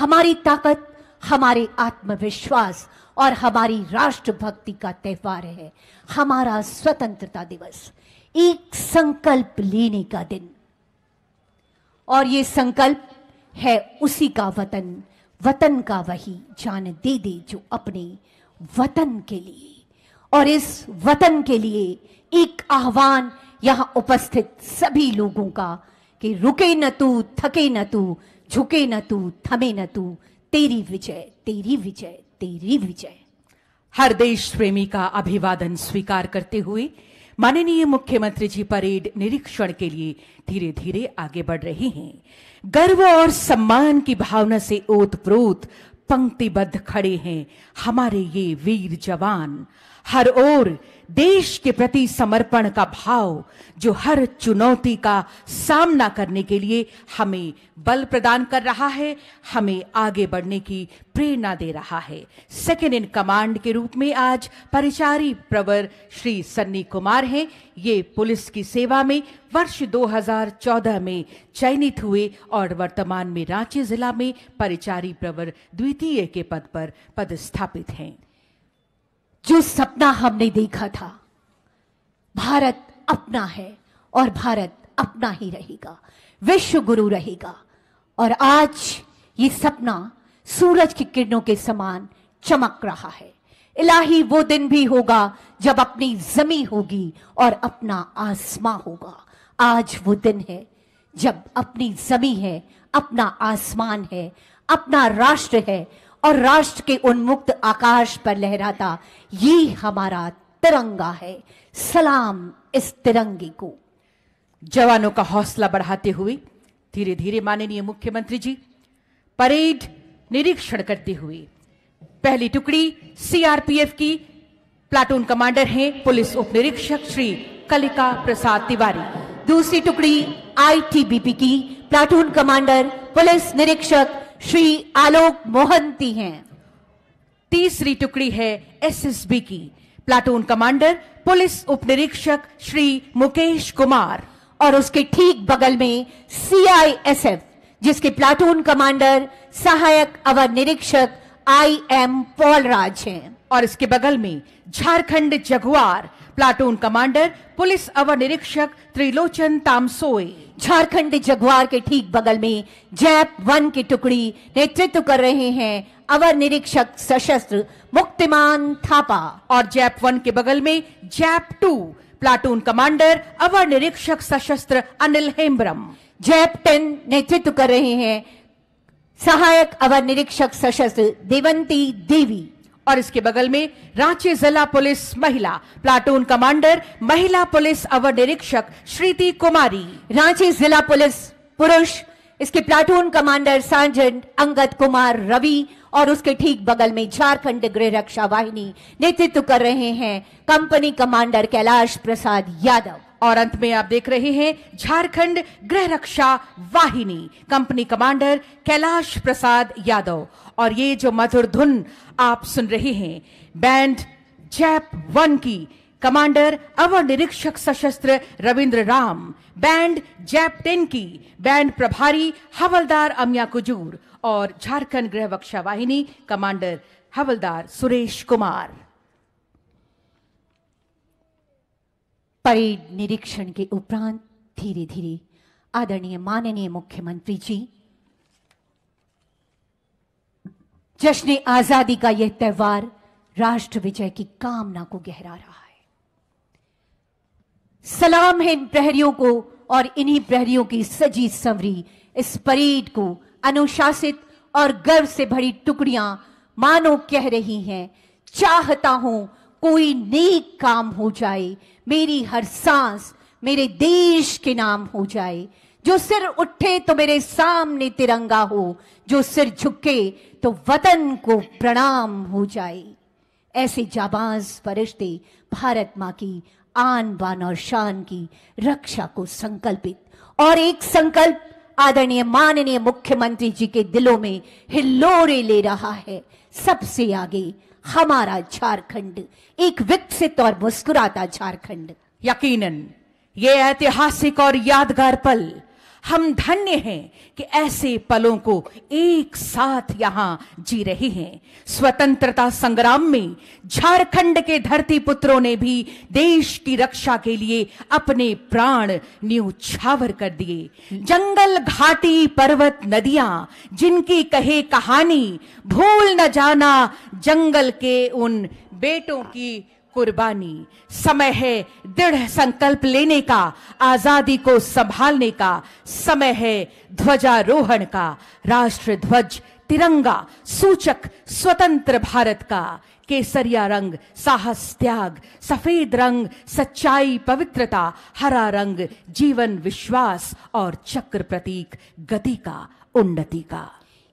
हमारी ताकत हमारे आत्मविश्वास और हमारी राष्ट्रभक्ति का त्यौहार है हमारा स्वतंत्रता दिवस एक संकल्प लेने का दिन और ये संकल्प है उसी का वतन वतन का वही जान दे दे जो अपने वतन के लिए और इस वतन के लिए एक आह्वान यहां उपस्थित सभी लोगों का कि रुके न तू थके न तू झुके न तू थमे न तू तेरी विजय तेरी विजय तेरी विजय हर देश प्रेमी का अभिवादन स्वीकार करते हुए माननीय मुख्यमंत्री जी परेड निरीक्षण के लिए धीरे धीरे आगे बढ़ रहे हैं गर्व और सम्मान की भावना से ओतप्रोत पंक्तिबद्ध खड़े हैं हमारे ये वीर जवान हर ओर देश के प्रति समर्पण का भाव जो हर चुनौती का सामना करने के लिए हमें बल प्रदान कर रहा है हमें आगे बढ़ने की प्रेरणा दे रहा है सेकेंड इन कमांड के रूप में आज परिचारी प्रवर श्री सन्नी कुमार हैं ये पुलिस की सेवा में वर्ष 2014 में चयनित हुए और वर्तमान में रांची जिला में परिचारी प्रवर द्वितीय के पद पर पदस्थापित हैं जो सपना हमने देखा था भारत अपना है और भारत अपना ही रहेगा विश्व गुरु रहेगा और आज ये सपना सूरज की किरणों के समान चमक रहा है इलाही वो दिन भी होगा जब अपनी जमी होगी और अपना आसमां होगा आज वो दिन है जब अपनी जमी है अपना आसमान है अपना राष्ट्र है और राष्ट्र के उन्मुक्त आकाश पर लहराता ये हमारा तिरंगा है सलाम इस तिरंगे को जवानों का हौसला बढ़ाते हुए धीरे धीरे माननीय मुख्यमंत्री जी परेड निरीक्षण करते हुए पहली टुकड़ी सीआरपीएफ की प्लाटून कमांडर हैं पुलिस उप निरीक्षक श्री कलिका प्रसाद तिवारी दूसरी टुकड़ी आईटीबीपी की प्लाटून कमांडर पुलिस निरीक्षक श्री आलोक मोहंती हैं तीसरी टुकड़ी है एसएसबी की प्लाटून कमांडर पुलिस उपनिरीक्षक श्री मुकेश कुमार और उसके ठीक बगल में सीआईएसएफ जिसके प्लाटून कमांडर सहायक अवर निरीक्षक आई एम पॉलराज हैं और इसके बगल में Jharkhand Jaguar platoon commander police अवर निरीक्षक त्रिलोचन तामसोई झारखंड जगवार के ठीक बगल में जैप वन की टुकड़ी नेतृत्व कर रहे हैं अवर निरीक्षक सशस्त्र मुक्तिमान थापा और जैप वन के बगल में जैप टू प्लाटून कमांडर अवर निरीक्षक सशस्त्र अनिल हेम्ब्रम जैप टेन नेतृत्व कर रहे हैं सहायक अवर निरीक्षक सशस्त्र देवंती देवी और इसके बगल में रांची जिला पुलिस महिला प्लाटून कमांडर महिला पुलिस अवर निरीक्षक श्रीति कुमारी रांची जिला पुलिस पुरुष इसके platoon commander sergeant Angad Kumar Ravi और उसके ठीक बगल में झारखंड गृह रक्षा वाहिनी नेतृत्व कर रहे हैं कंपनी कमांडर कैलाश प्रसाद यादव और अंत में आप देख रहे हैं झारखंड गृह रक्षा वाहिनी कंपनी कमांडर कैलाश प्रसाद यादव और ये जो मधुर धुन आप सुन रहे हैं बैंड जैप वन की कमांडर अवर निरीक्षक सशस्त्र Ravindra Ram band JAP ten की बैंड प्रभारी हवलदार अम्या कुजूर और झारखंड गृह रक्षा वाहिनी कमांडर हवलदार सुरेश कुमार परेड निरीक्षण के उपरांत धीरे धीरे आदरणीय माननीय मुख्यमंत्री जी जश्न आजादी का यह त्यौहार राष्ट्र विजय की कामना को गहरा रहा है सलाम है इन प्रहरियों को और इन्हीं प्रहरियों की सजी संवरी इस परेड को अनुशासित और गर्व से भरी टुकड़ियां मानो कह रही हैं चाहता हूं कोई नेक काम हो जाए मेरी हर सांस मेरे देश के नाम हो जाए जो सिर उठे तो मेरे सामने तिरंगा हो जो सिर झुके तो वतन को प्रणाम हो जाए ऐसे जाबाज फरिश्ते भारत माँ की आन बान और शान की रक्षा को संकल्पित और एक संकल्प आदरणीय माननीय मुख्यमंत्री जी के दिलों में हिल्लोरे ले रहा है सबसे आगे हमारा झारखंड एक विकसित और मुस्कुराता झारखंड यकीनन ये ऐतिहासिक और यादगार पल हम धन्य हैं कि ऐसे पलों को एक साथ यहां जी रहे हैं स्वतंत्रता संग्राम में झारखंड के धरती पुत्रों ने भी देश की रक्षा के लिए अपने प्राण न्यूछावर कर दिए जंगल घाटी पर्वत नदियां जिनकी कहे कहानी भूल न जाना जंगल के उन बेटों की कुर्बानी समय है दृढ़ संकल्प लेने का आजादी को संभालने का समय है ध्वजारोहण का राष्ट्र ध्वज तिरंगा सूचक स्वतंत्र भारत का केसरिया रंग साहस त्याग सफेद रंग सच्चाई पवित्रता हरा रंग जीवन विश्वास और चक्र प्रतीक गति का उन्नति का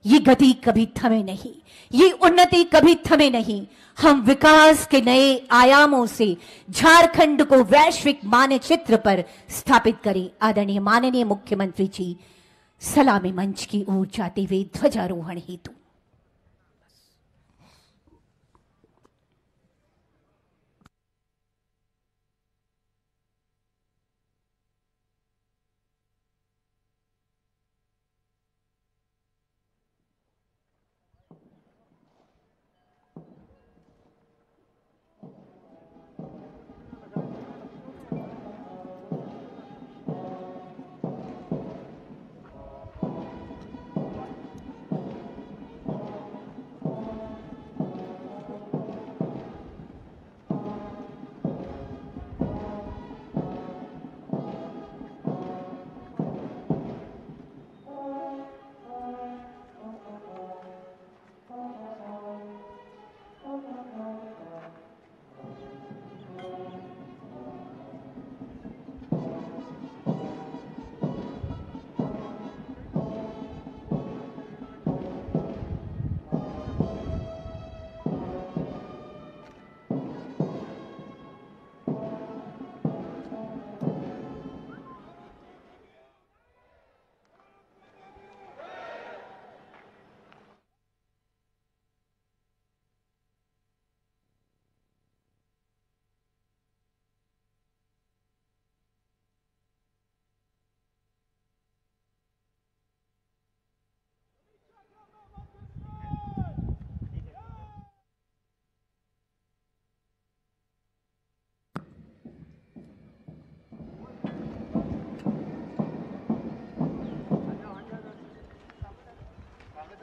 ये गति कभी थमे नहीं ये उन्नति कभी थमे नहीं हम विकास के नए आयामों से झारखंड को वैश्विक मानचित्र पर स्थापित करें आदरणीय माननीय मुख्यमंत्री जी सलामी मंच की ओर जाते हुए ध्वजारोहण हेतु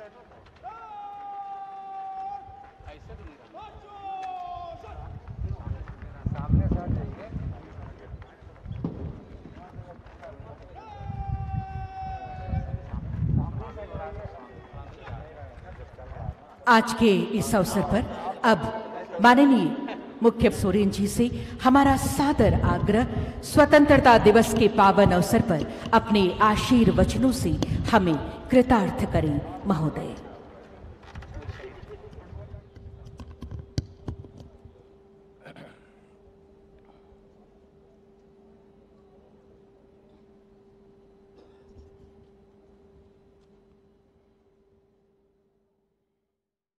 तो आज के इस अवसर पर अब माननीय मुख्य सोरेन जी से हमारा सादर आग्रह स्वतंत्रता दिवस के पावन अवसर पर अपने आशीर्वचनों से हमें कृतार्थ करें महोदय